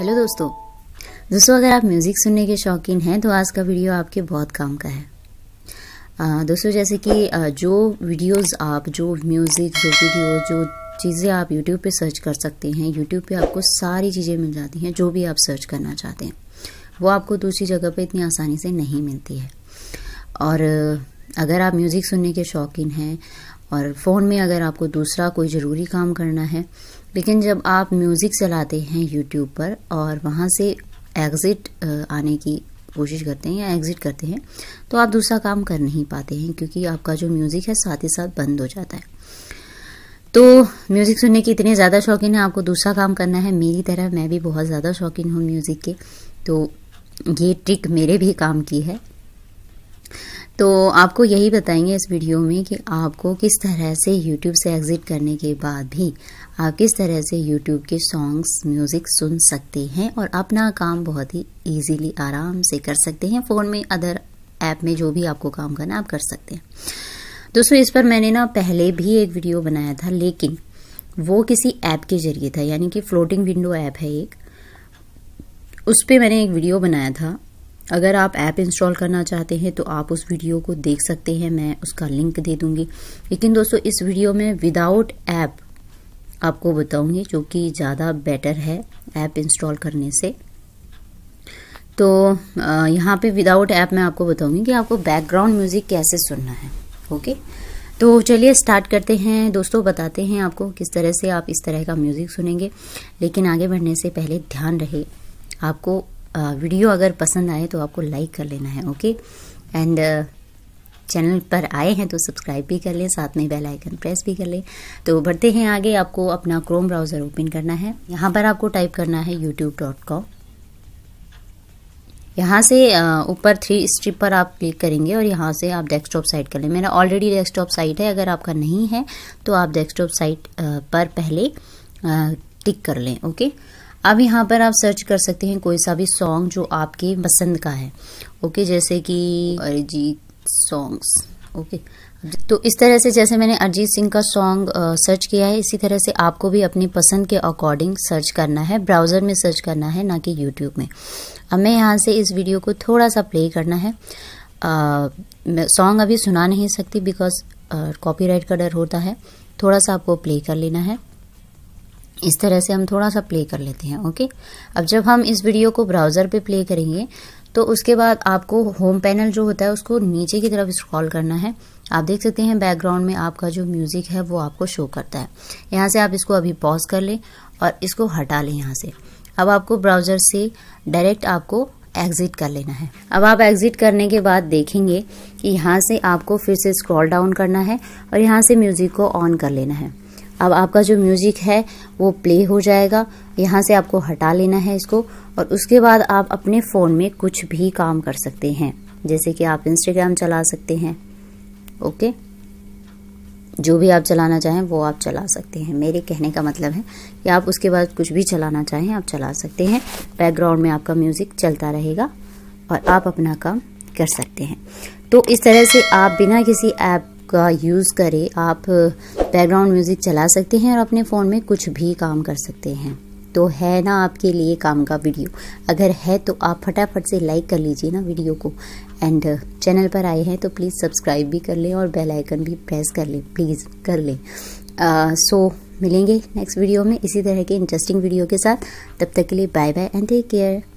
hello दोस्तों दोस्तों अगर आप म्यूज़िक सुनने के शौकीन हैं तो आज का वीडियो आपके बहुत काम का है दोस्तों जैसे कि जो वीडियोस आप जो म्यूज़िक जो वीडियो जो चीज़ें आप यूट्यूब पे सर्च कर सकते हैं यूट्यूब पे आपको सारी चीज़ें मिल जाती हैं जो भी आप सर्च करना चाहते हैं वो आपको दूसरी जगह पर इतनी आसानी से नहीं मिलती है और अगर आप म्यूज़िक सुनने के शौकीन हैं और फ़ोन में अगर आपको दूसरा कोई ज़रूरी काम करना है लेकिन जब आप म्यूज़िक चलाते हैं यूट्यूब पर और वहाँ से एग्ज़िट आने की कोशिश करते हैं या एग्ज़िट करते हैं तो आप दूसरा काम कर नहीं पाते हैं क्योंकि आपका जो म्यूज़िक है साथ ही साथ बंद हो जाता है तो म्यूज़िक सुनने के इतने ज़्यादा शौकीन है आपको दूसरा काम करना है मेरी तरह मैं भी बहुत ज़्यादा शौकीन हूँ म्यूज़िक के तो ये ट्रिक मेरे भी काम की है तो आपको यही बताएंगे इस वीडियो में कि आपको किस तरह से YouTube से एग्ज़िट करने के बाद भी आप किस तरह से YouTube के सॉन्ग्स म्यूज़िक सुन सकते हैं और अपना काम बहुत ही इजीली आराम से कर सकते हैं फ़ोन में अदर ऐप में जो भी आपको काम करना आप कर सकते हैं दोस्तों इस पर मैंने ना पहले भी एक वीडियो बनाया था लेकिन वो किसी ऐप के जरिए था यानी कि फ्लोटिंग विंडो ऐप है एक उस पर मैंने एक वीडियो बनाया था अगर आप ऐप इंस्टॉल करना चाहते हैं तो आप उस वीडियो को देख सकते हैं मैं उसका लिंक दे दूंगी लेकिन दोस्तों इस वीडियो में विदाउट ऐप आपको बताऊंगी जो कि ज़्यादा बेटर है ऐप इंस्टॉल करने से तो यहाँ पे विदाउट ऐप मैं आपको बताऊंगी कि आपको बैकग्राउंड म्यूज़िक कैसे सुनना है ओके तो चलिए स्टार्ट करते हैं दोस्तों बताते हैं आपको किस तरह से आप इस तरह का म्यूज़िक सुनेंगे लेकिन आगे बढ़ने से पहले ध्यान रहे आपको वीडियो अगर पसंद आए तो आपको लाइक कर लेना है ओके एंड चैनल पर आए हैं तो सब्सक्राइब भी कर लें साथ में बेल आइकन प्रेस भी कर लें तो बढ़ते हैं आगे आपको अपना क्रोम ब्राउज़र ओपन करना है यहाँ पर आपको टाइप करना है यूट्यूब डॉट कॉम यहाँ से ऊपर थ्री स्ट्रिप पर आप क्लिक करेंगे और यहाँ से आप डेस्कटॉप साइट कर लें मेरा ऑलरेडी डेस्कटॉप साइट है अगर आपका नहीं है तो आप डेस्कटॉप साइट पर पहले टिक कर लें ओके अब यहाँ पर आप सर्च कर सकते हैं कोई सा भी सॉन्ग जो आपके पसंद का है ओके जैसे कि अरिजीत सॉन्ग्स ओके तो इस तरह से जैसे मैंने अरिजीत सिंह का सॉन्ग सर्च किया है इसी तरह से आपको भी अपनी पसंद के अकॉर्डिंग सर्च करना है ब्राउज़र में सर्च करना है ना कि यूट्यूब में अब मैं यहाँ से इस वीडियो को थोड़ा सा प्ले करना है सॉन्ग अभी सुना नहीं सकती बिकॉज कॉपीराइट का डर होता है थोड़ा सा आपको प्ले कर लेना है इस तरह से हम थोड़ा सा प्ले कर लेते हैं ओके अब जब हम इस वीडियो को ब्राउज़र पे प्ले करेंगे तो उसके बाद आपको होम पैनल जो होता है उसको नीचे की तरफ स्क्रॉल करना है आप देख सकते हैं बैकग्राउंड में आपका जो म्यूज़िक है वो आपको शो करता है यहाँ से आप इसको अभी पॉज कर लें और इसको हटा लें यहाँ से अब आपको ब्राउज़र से डायरेक्ट आपको एग्ज़िट कर लेना है अब आप एग्ज़िट करने के बाद देखेंगे कि यहाँ से आपको फिर से स्क्रॉल डाउन करना है और यहाँ से म्यूज़िक को ऑन कर लेना है अब आपका जो म्यूजिक है वो प्ले हो जाएगा यहाँ से आपको हटा लेना है इसको और उसके बाद आप अपने फ़ोन में कुछ भी काम कर सकते हैं जैसे कि आप इंस्टाग्राम चला सकते हैं ओके जो भी आप चलाना चाहें वो आप चला सकते हैं मेरे कहने का मतलब है कि आप उसके बाद कुछ भी चलाना चाहें आप चला सकते हैं बैकग्राउंड में आपका म्यूज़िक चलता रहेगा और आप अपना काम कर सकते हैं तो इस तरह से आप बिना किसी ऐप का यूज़ करें आप बैकग्राउंड uh, म्यूज़िक चला सकते हैं और अपने फ़ोन में कुछ भी काम कर सकते हैं तो है ना आपके लिए काम का वीडियो अगर है तो आप फटाफट से लाइक कर लीजिए ना वीडियो को एंड चैनल uh, पर आए हैं तो प्लीज़ सब्सक्राइब भी कर लें और बेल आइकन भी प्रेस कर लें प्लीज़ कर लें सो uh, so, मिलेंगे नेक्स्ट वीडियो में इसी तरह के इंटरेस्टिंग वीडियो के साथ तब तक के लिए bye bye and take care